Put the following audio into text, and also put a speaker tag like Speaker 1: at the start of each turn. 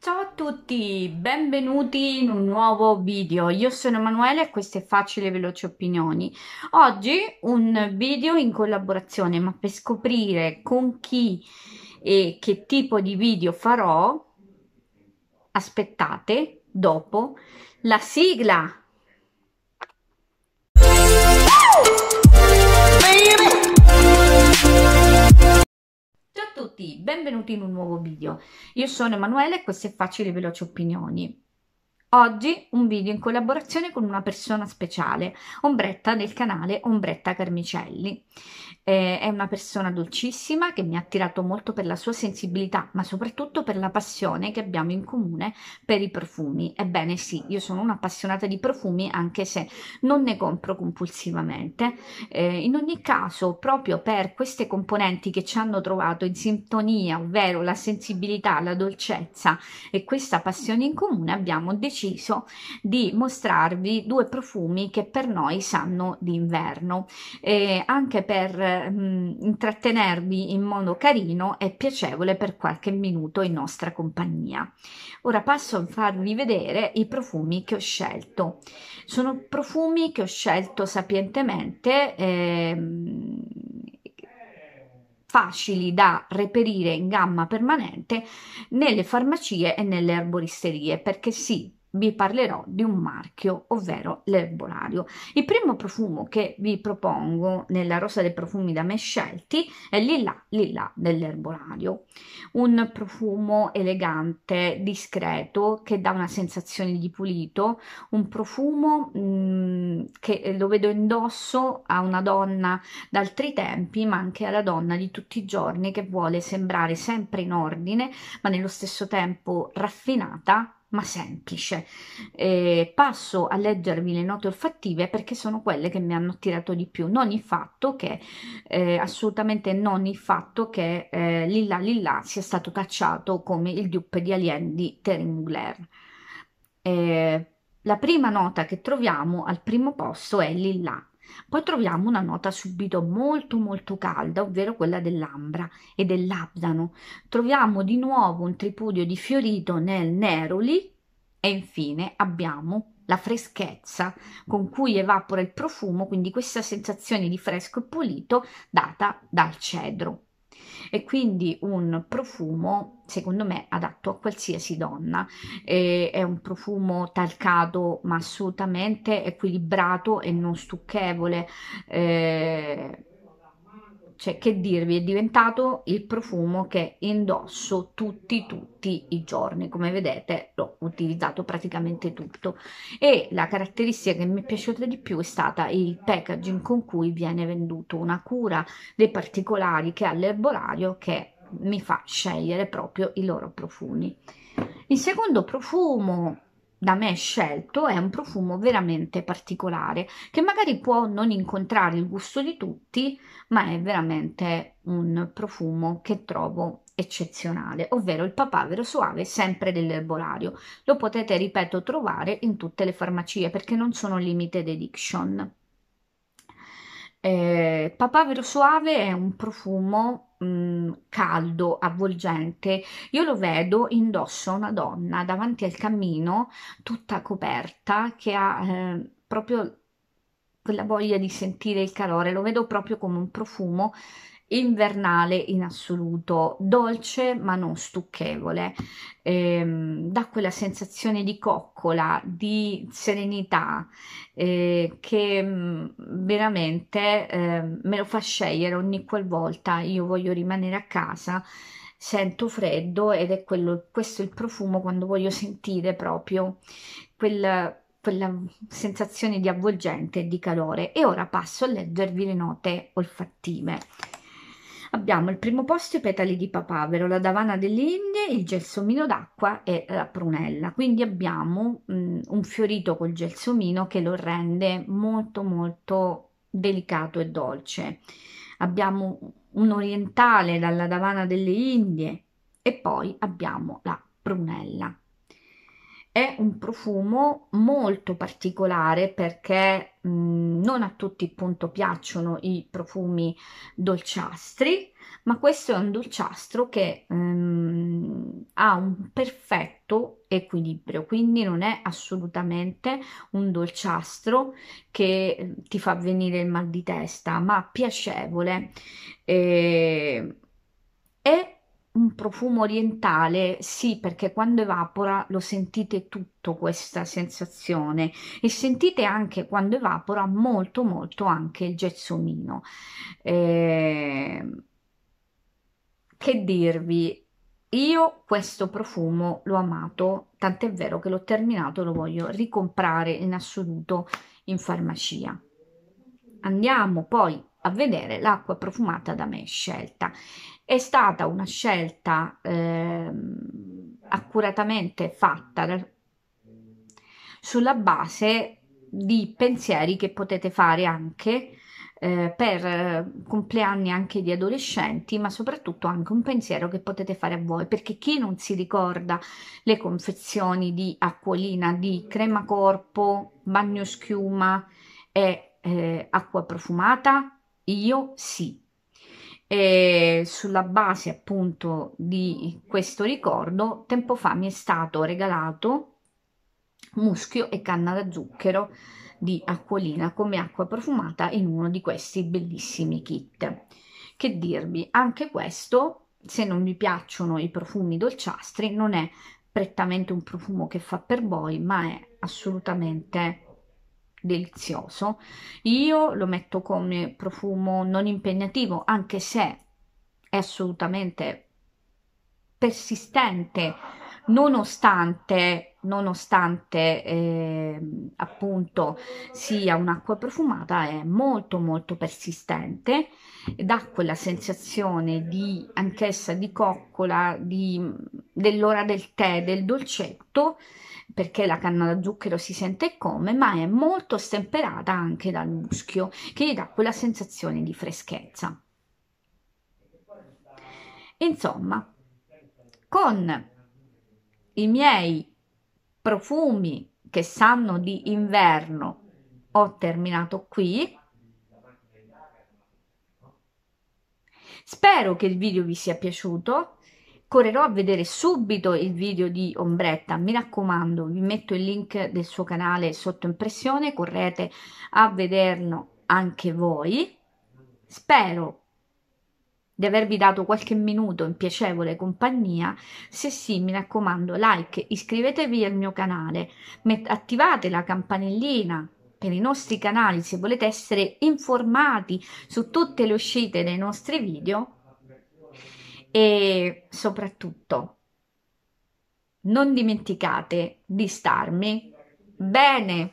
Speaker 1: Ciao a tutti, benvenuti in un nuovo video. Io sono Emanuele e questo è Facile Veloce Opinioni. Oggi un video in collaborazione, ma per scoprire con chi e che tipo di video farò, aspettate dopo la sigla. a tutti, benvenuti in un nuovo video. Io sono Emanuele e queste facili e veloci opinioni. Oggi un video in collaborazione con una persona speciale, Ombretta del canale Ombretta Carmicelli. Eh, è una persona dolcissima che mi ha attirato molto per la sua sensibilità, ma soprattutto per la passione che abbiamo in comune per i profumi. Ebbene sì, io sono un'appassionata di profumi anche se non ne compro compulsivamente. Eh, in ogni caso, proprio per queste componenti che ci hanno trovato in sintonia, ovvero la sensibilità, la dolcezza e questa passione in comune, abbiamo deciso deciso di mostrarvi due profumi che per noi sanno d'inverno, eh, anche per mh, intrattenervi in modo carino e piacevole per qualche minuto in nostra compagnia. Ora passo a farvi vedere i profumi che ho scelto. Sono profumi che ho scelto sapientemente. Eh, facili da reperire in gamma permanente nelle farmacie e nelle arboristerie perché sì vi parlerò di un marchio, ovvero l'erbolario. Il primo profumo che vi propongo nella rosa dei profumi da me scelti è Lilla Lilla dell'erbolario. Un profumo elegante, discreto, che dà una sensazione di pulito, un profumo mh, mm, che lo vedo indosso a una donna d'altri tempi, ma anche alla donna di tutti i giorni che vuole sembrare sempre in ordine, ma nello stesso tempo raffinata ma semplice. Eh, passo a leggervi le note olfattive perché sono quelle che mi hanno attirato di più, non il fatto che, eh, assolutamente non il fatto che eh, Lilla Lilla sia stato cacciato come il dupe di Alien di Terry Mugler. Eh, la prima nota che troviamo al primo posto è Lilla poi troviamo una nota subito molto molto calda, ovvero quella dell'ambra e dell'abdano. Troviamo di nuovo un tripudio di fiorito nel neroli e infine abbiamo la freschezza con cui evapora il profumo, quindi questa sensazione di fresco e pulito data dal cedro e quindi un profumo secondo me adatto a qualsiasi donna e, è un profumo talcato ma assolutamente equilibrato e non stucchevole eh, cioè che dirvi, è diventato il profumo che indosso tutti tutti i giorni, come vedete l'ho utilizzato praticamente tutto e la caratteristica che mi è piaciuta di più è stata il packaging con cui viene venduto, una cura dei particolari che ha l'erborario che mi fa scegliere proprio i loro profumi. Il secondo profumo da me scelto è un profumo veramente particolare che magari può non incontrare il gusto di tutti ma è veramente un profumo che trovo eccezionale ovvero il papavero suave sempre dell'erbolario lo potete ripeto trovare in tutte le farmacie perché non sono limited edition eh, papavero suave è un profumo mh, caldo, avvolgente, io lo vedo, indossa una donna davanti al cammino tutta coperta che ha eh, proprio quella voglia di sentire il calore, lo vedo proprio come un profumo invernale in assoluto, dolce ma non stucchevole, ehm, dà quella sensazione di coccola, di serenità eh, che mm, veramente eh, me lo fa scegliere ogni qualvolta io voglio rimanere a casa sento freddo ed è quello, questo è il profumo quando voglio sentire proprio quel, quella sensazione di avvolgente e di calore. E ora passo a leggervi le note olfattive. Abbiamo il primo posto i petali di papavero, la davana delle Indie, il gelsomino d'acqua e la prunella. Quindi abbiamo mh, un fiorito col gelsomino che lo rende molto molto delicato e dolce. Abbiamo un orientale dalla davana delle Indie e poi abbiamo la prunella. È un profumo molto particolare perché mh, non a tutti appunto piacciono i profumi dolciastri, ma questo è un dolciastro che mh, ehm, ha un perfetto equilibrio, quindi non è assolutamente un dolciastro che ehm, ti fa venire il mal di testa, ma piacevole. E, ehm, e un profumo orientale, sì, perché quando evapora lo sentite tutto questa sensazione e sentite anche quando evapora molto molto anche il gelsomino. Eh, che dirvi, io questo profumo l'ho amato, tant'è vero che l'ho terminato lo voglio ricomprare in assoluto in farmacia. Andiamo poi a vedere l'acqua profumata da me scelta. È stata una scelta eh, accuratamente fatta sulla base di pensieri che potete fare anche eh, per compleanni anche di adolescenti, ma soprattutto anche un pensiero che potete fare a voi, perché chi non si ricorda le confezioni di acquolina, di crema corpo, bagno schiuma e eh, acqua profumata, io sì. E sulla base appunto di questo ricordo, tempo fa mi è stato regalato muschio e canna da zucchero di acquolina come acqua profumata in uno di questi bellissimi kit. Che dirvi, anche questo, se non vi piacciono i profumi dolciastri, non è prettamente un profumo che fa per voi, ma è assolutamente delizioso. Io lo metto come profumo non impegnativo, anche se è assolutamente persistente nonostante, nonostante eh, appunto sia un'acqua profumata, è molto molto persistente, dà quella sensazione di anch'essa di coccola, di, dell'ora del tè, del dolcetto, perché la canna da zucchero si sente come, ma è molto stemperata anche dal muschio, che gli dà quella sensazione di freschezza. Insomma, con i miei profumi che sanno di inverno. Ho terminato qui. Spero che il video vi sia piaciuto. Correrò a vedere subito il video di Ombretta, mi raccomando, vi metto il link del suo canale sotto impressione, correte a vederlo anche voi. Spero di avervi dato qualche minuto in piacevole compagnia. Se sì, mi raccomando, like, iscrivetevi al mio canale, met- attivate la campanellina per i nostri canali se volete essere informati su tutte le uscite dei nostri video e soprattutto non dimenticate di starmi bene.